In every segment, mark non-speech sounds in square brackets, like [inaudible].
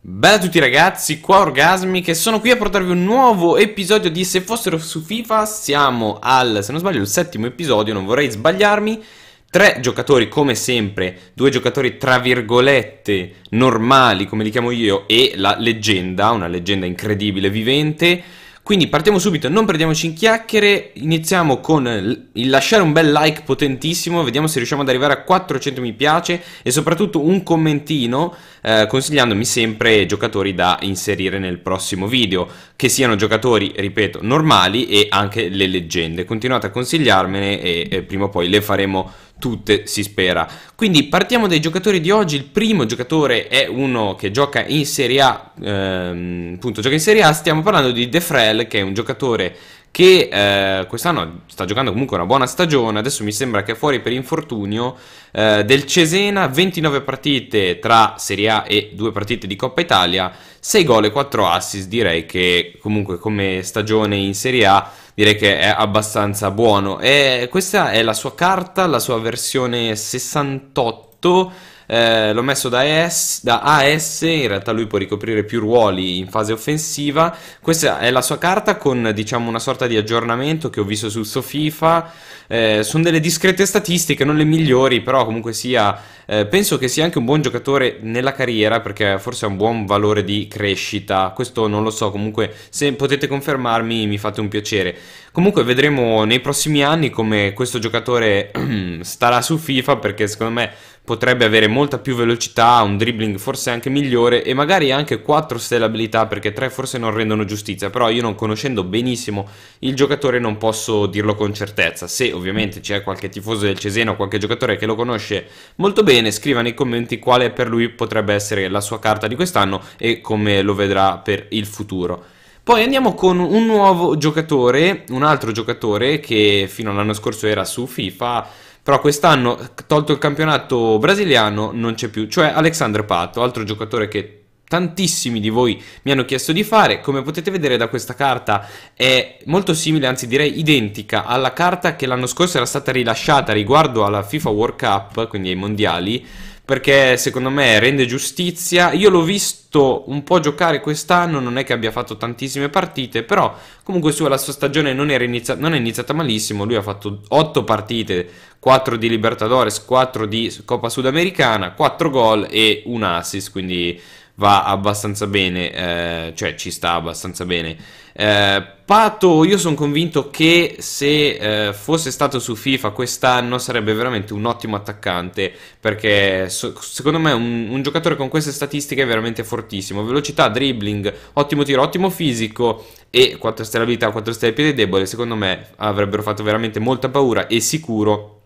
Bella a tutti ragazzi, qua Orgasmi che sono qui a portarvi un nuovo episodio di Se fossero su FIFA Siamo al, se non sbaglio, il settimo episodio, non vorrei sbagliarmi Tre giocatori come sempre, due giocatori tra virgolette normali come li chiamo io e la leggenda, una leggenda incredibile, vivente quindi partiamo subito, non perdiamoci in chiacchiere, iniziamo con il lasciare un bel like potentissimo, vediamo se riusciamo ad arrivare a 400 mi piace e soprattutto un commentino eh, consigliandomi sempre giocatori da inserire nel prossimo video, che siano giocatori, ripeto, normali e anche le leggende. Continuate a consigliarmene e, e prima o poi le faremo tutte si spera. Quindi partiamo dai giocatori di oggi, il primo giocatore è uno che gioca in Serie A, ehm, appunto gioca in Serie A, stiamo parlando di De Frel che è un giocatore che eh, quest'anno sta giocando comunque una buona stagione, adesso mi sembra che è fuori per infortunio, eh, del Cesena, 29 partite tra Serie A e 2 partite di Coppa Italia, 6 gol e 4 assist, direi che comunque come stagione in Serie A direi che è abbastanza buono. E questa è la sua carta, la sua versione 68 eh, l'ho messo da AS, da AS, in realtà lui può ricoprire più ruoli in fase offensiva. Questa è la sua carta con diciamo una sorta di aggiornamento che ho visto su Sofifa. Eh, sono delle discrete statistiche, non le migliori, però comunque sia, eh, penso che sia anche un buon giocatore nella carriera perché forse ha un buon valore di crescita. Questo non lo so, comunque se potete confermarmi mi fate un piacere. Comunque vedremo nei prossimi anni come questo giocatore [clears throat] starà su FIFA perché secondo me potrebbe avere molta più velocità, un dribbling forse anche migliore e magari anche 4 stelle abilità perché 3 forse non rendono giustizia, però io non conoscendo benissimo il giocatore non posso dirlo con certezza. Se ovviamente c'è qualche tifoso del Cesena o qualche giocatore che lo conosce molto bene, scriva nei commenti quale per lui potrebbe essere la sua carta di quest'anno e come lo vedrà per il futuro. Poi andiamo con un nuovo giocatore, un altro giocatore che fino all'anno scorso era su FIFA, però quest'anno, tolto il campionato brasiliano, non c'è più, cioè Alexander Pato, altro giocatore che tantissimi di voi mi hanno chiesto di fare. Come potete vedere da questa carta è molto simile, anzi direi identica alla carta che l'anno scorso era stata rilasciata riguardo alla FIFA World Cup, quindi ai mondiali, perché secondo me rende giustizia. Io l'ho visto un po' giocare quest'anno, non è che abbia fatto tantissime partite, però comunque sua la sua stagione non, inizia- non, è iniziata malissimo, lui ha fatto 8 partite, 4 di Libertadores, 4 di Coppa Sudamericana, 4 gol e un assist, quindi va abbastanza bene, eh, cioè ci sta abbastanza bene. Eh, Pato, io sono convinto che se eh, fosse stato su FIFA quest'anno sarebbe veramente un ottimo attaccante perché so, secondo me un, un, giocatore con queste statistiche è veramente fortissimo. Velocità, dribbling, ottimo tiro, ottimo fisico e 4 stelle abilità, 4 stelle piede debole, secondo me avrebbero fatto veramente molta paura e sicuro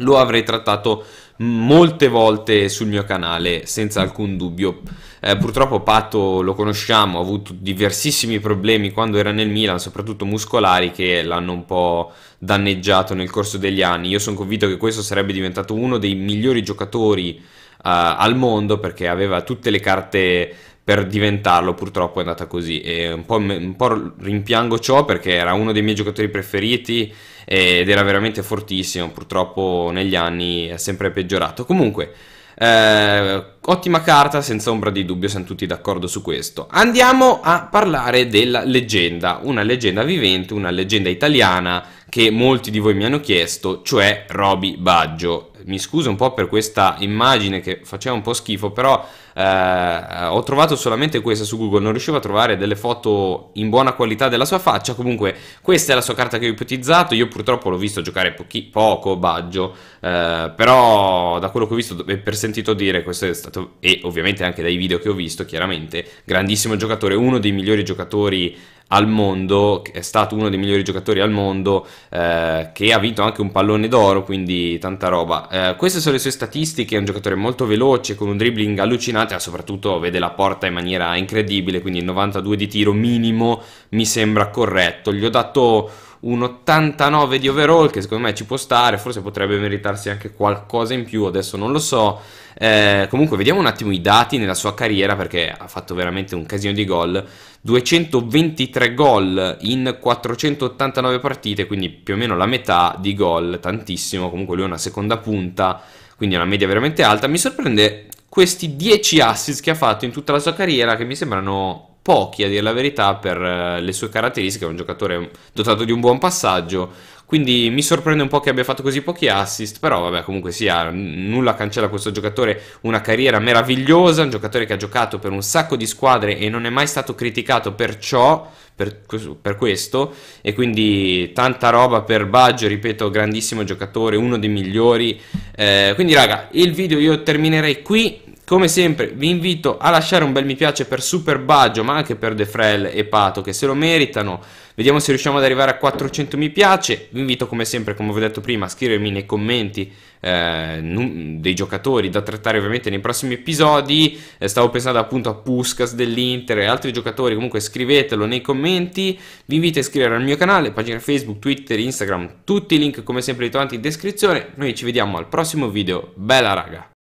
lo avrei trattato molte volte sul mio canale senza alcun dubbio eh, purtroppo Pato lo conosciamo ha avuto diversissimi problemi quando era nel Milan soprattutto muscolari che l'hanno un po' danneggiato nel corso degli anni io sono convinto che questo sarebbe diventato uno dei migliori giocatori eh, al mondo perché aveva tutte le carte per diventarlo purtroppo è andata così e un po', un po' rimpiango ciò perché era uno dei miei giocatori preferiti ed era veramente fortissimo, purtroppo negli anni è sempre peggiorato. Comunque, eh, ottima carta, senza ombra di dubbio, siamo tutti d'accordo su questo. Andiamo a parlare della leggenda, una leggenda vivente, una leggenda italiana che molti di voi mi hanno chiesto, cioè Roby Baggio. Mi scuso un po' per questa immagine che faceva un po' schifo, però eh, ho trovato solamente questa su Google, non riuscivo a trovare delle foto in buona qualità della sua faccia, comunque questa è la sua carta che ho ipotizzato, io purtroppo l'ho visto giocare pochi, poco Baggio, eh, però da quello che ho visto e per sentito dire, questo è stato, e ovviamente anche dai video che ho visto, chiaramente, grandissimo giocatore, uno dei migliori giocatori al mondo, è stato uno dei migliori giocatori al mondo, eh, che ha vinto anche un pallone d'oro, quindi tanta roba. Eh, queste sono le sue statistiche, è un giocatore molto veloce, con un dribbling allucinante, ma soprattutto vede la porta in maniera incredibile, quindi il 92 di tiro minimo mi sembra corretto. Gli ho dato un 89 di overall che secondo me ci può stare, forse potrebbe meritarsi anche qualcosa in più, adesso non lo so. Eh, comunque vediamo un attimo i dati nella sua carriera perché ha fatto veramente un casino di gol, 223 gol in 489 partite, quindi più o meno la metà di gol, tantissimo, comunque lui è una seconda punta, quindi è una media veramente alta. Mi sorprende questi 10 assist che ha fatto in tutta la sua carriera che mi sembrano pochi a dire la verità per eh, le sue caratteristiche, è un giocatore dotato di un buon passaggio, quindi mi sorprende un po' che abbia fatto così pochi assist, però vabbè comunque sia, nulla cancella questo giocatore, una carriera meravigliosa, un giocatore che ha giocato per un sacco di squadre e non è mai stato criticato per ciò, per, per questo, e quindi tanta roba per Baggio, ripeto, grandissimo giocatore, uno dei migliori, eh, quindi raga, il video io terminerei qui, come sempre vi invito a lasciare un bel mi piace per Super Baggio, ma anche per Frel e Pato che se lo meritano. Vediamo se riusciamo ad arrivare a 400 mi piace. Vi invito come sempre, come vi ho detto prima, a scrivermi nei commenti eh, dei giocatori da trattare ovviamente nei prossimi episodi. Eh, stavo pensando appunto a Puskas dell'Inter e altri giocatori, comunque scrivetelo nei commenti. Vi invito a iscrivervi al mio canale, pagina Facebook, Twitter, Instagram, tutti i link come sempre li trovate in descrizione. Noi ci vediamo al prossimo video. Bella raga!